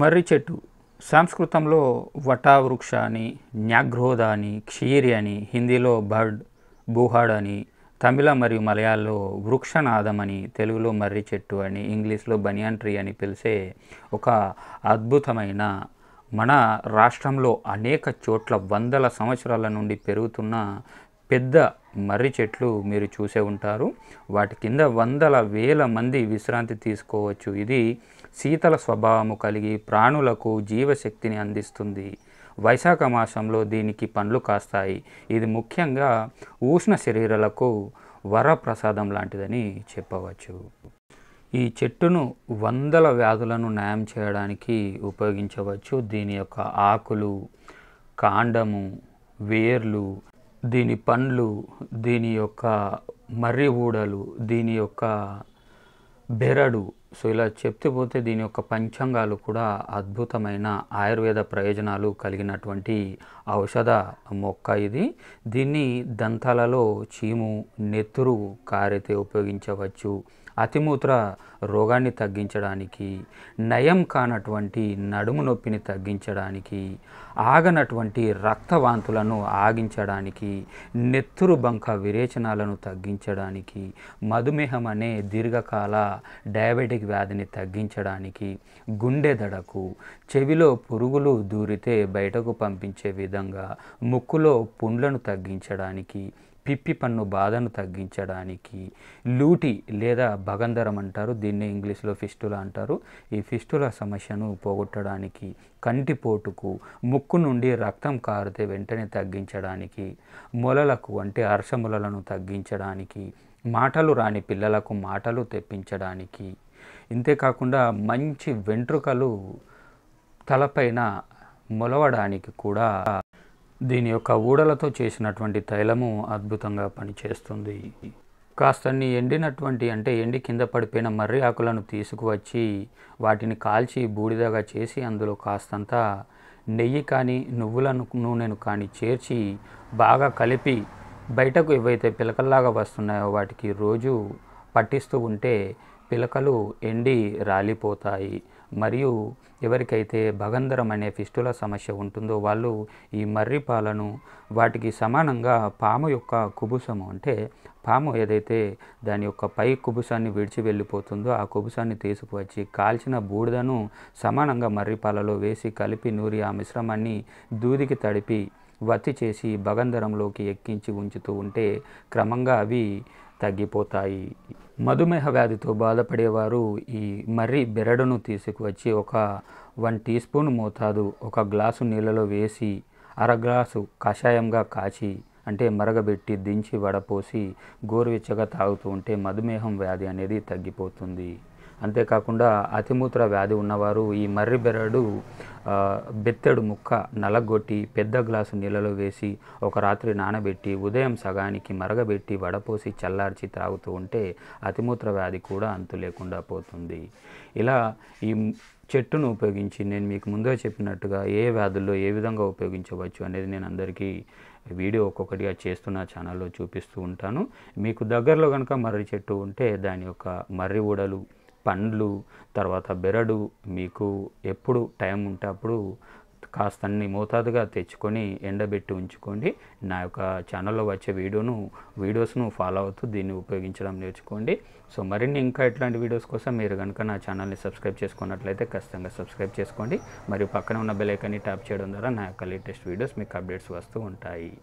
మర్రి చెట్టు సంస్కృతంలో వటావృక్ష అని న్యాగ్రోధ అని క్షీరి అని హిందీలో బర్డ్ బూహాడ్ అని తమిళ మరియు మలయాల్లో వృక్షనాదం అని తెలుగులో మర్రి చెట్టు అని ఇంగ్లీష్లో బనియాన్ ట్రీ అని పిలిచే ఒక అద్భుతమైన మన రాష్ట్రంలో అనేక చోట్ల వందల సంవత్సరాల నుండి పెరుగుతున్న పెద్ద మర్రి చెట్లు మీరు చూసే ఉంటారు వాటి కింద వందల వేల మంది విశ్రాంతి తీసుకోవచ్చు ఇది శీతల స్వభావము కలిగి ప్రాణులకు జీవశక్తిని అందిస్తుంది వైశాఖ మాసంలో దీనికి పండ్లు కాస్తాయి ఇది ముఖ్యంగా ఉష్ణ శరీరాలకు వరప్రసాదం లాంటిదని చెప్పవచ్చు ఈ చెట్టును వందల వ్యాధులను నయం చేయడానికి ఉపయోగించవచ్చు దీని యొక్క ఆకులు కాండము వేర్లు దీని పండ్లు దీని యొక్క మర్రి ఊడలు దీని యొక్క బెరడు సో ఇలా చెప్తే పోతే దీని యొక్క పంచాంగాలు కూడా అద్భుతమైన ఆయుర్వేద ప్రయోజనాలు కలిగినటువంటి ఔషధ మొక్క ఇది దీన్ని దంతాలలో చీము నెత్తురు కారితే ఉపయోగించవచ్చు అతిమూత్ర రోగాన్ని తగ్గించడానికి నయం కానటువంటి నడుము నొప్పిని తగ్గించడానికి ఆగనటువంటి రక్తవాంతులను ఆగించడానికి నెత్తురు బంక విరేచనాలను తగ్గించడానికి మధుమేహం అనే దీర్ఘకాల డయాబెటిక్ వ్యాధిని తగ్గించడానికి గుండె దడకు చెవిలో పురుగులు దూరితే బయటకు పంపించే విధంగా ముక్కులో పుండ్లను తగ్గించడానికి పిప్పి పన్ను బాధను తగ్గించడానికి లూటి లేదా భగంధరం అంటారు దీన్ని ఇంగ్లీష్లో ఫిస్టుల అంటారు ఈ ఫిస్టుల సమస్యను పోగొట్టడానికి కంటిపోటుకు ముక్కు నుండి రక్తం కారితే వెంటనే తగ్గించడానికి మొలలకు అంటే అర్షములను తగ్గించడానికి మాటలు రాని పిల్లలకు మాటలు తెప్పించడానికి ఇంతేకాకుండా మంచి వెంట్రుకలు తలపైన మొలవడానికి కూడా దీని యొక్క ఊడలతో చేసినటువంటి తైలము అద్భుతంగా పనిచేస్తుంది కాస్తన్ని ఎండినటువంటి అంటే ఎండి కింద పడిపోయిన మర్రి ఆకులను తీసుకువచ్చి వాటిని కాల్చి బూడిదగా చేసి అందులో కాస్తంత నెయ్యి కానీ నువ్వుల నూనెను కానీ చేర్చి బాగా కలిపి బయటకు ఏవైతే పిలకల్లాగా వస్తున్నాయో వాటికి రోజు పట్టిస్తూ ఉంటే పిలకలు ఎండి రాలిపోతాయి మరియు ఎవరికైతే భగంధరం అనే ఫిస్టుల సమస్య ఉంటుందో వాళ్ళు ఈ మర్రి పాలను వాటికి సమానంగా పాము యొక్క కుబుసము అంటే పాము ఏదైతే దాని యొక్క పై కుబుసాన్ని విడిచి వెళ్ళిపోతుందో ఆ కుబుసాన్ని తీసుకువచ్చి కాల్చిన బూడిదను సమానంగా మర్రి పాలలో వేసి కలిపి నూరి ఆ మిశ్రమాన్ని దూదికి తడిపి వత్తి చేసి భగంధరంలోకి ఎక్కించి ఉంచుతూ ఉంటే క్రమంగా అవి తగ్గిపోతాయి మధుమేహ వ్యాధితో బాధపడేవారు ఈ మర్రి బెరడును తీసుకువచ్చి ఒక వన్ టీ స్పూన్ మోతాదు ఒక గ్లాసు నీళ్ళలో వేసి అర గ్లాసు కషాయంగా కాచి అంటే మరగబెట్టి దించి వడపోసి గోరువెచ్చగా తాగుతూ ఉంటే మధుమేహం వ్యాధి అనేది తగ్గిపోతుంది అంతేకాకుండా అతిమూత్ర వ్యాధి ఉన్నవారు ఈ మర్రి బెరడు బెత్తడు ముక్క నలగొట్టి పెద్ద గ్లాసు నీళ్ళలో వేసి ఒక రాత్రి నానబెట్టి ఉదయం సగానికి మరగబెట్టి వడపోసి చల్లార్చి త్రాగుతూ ఉంటే అతిమూత్ర వ్యాధి కూడా అంతు లేకుండా పోతుంది ఇలా ఈ చెట్టును ఉపయోగించి నేను మీకు ముందే చెప్పినట్టుగా ఏ వ్యాధుల్లో ఏ విధంగా ఉపయోగించవచ్చు అనేది నేను అందరికీ వీడియో ఒక్కొక్కటిగా చేస్తున్న ఛానల్లో చూపిస్తూ ఉంటాను మీకు దగ్గరలో కనుక మర్రి చెట్టు ఉంటే దాని యొక్క మర్రి ఊడలు పండ్లు తర్వాత బెరడు మీకు ఎప్పుడు టైం ఉంటే అప్పుడు కాస్త అన్ని మోతాదుగా తెచ్చుకొని ఎండబెట్టి ఉంచుకోండి నా యొక్క ఛానల్లో వచ్చే వీడియోను వీడియోస్ను ఫాలో అవుతూ దీన్ని ఉపయోగించడం నేర్చుకోండి సో మరిన్ని ఇంకా ఇట్లాంటి వీడియోస్ కోసం మీరు కనుక నా ఛానల్ని సబ్స్క్రైబ్ చేసుకున్నట్లయితే ఖచ్చితంగా సబ్స్క్రైబ్ చేసుకోండి మరియు పక్కన ఉన్న బెల్ ఐకాన్ని ట్యాప్ చేయడం ద్వారా నా యొక్క లేటెస్ట్ వీడియోస్ మీకు అప్డేట్స్ వస్తూ ఉంటాయి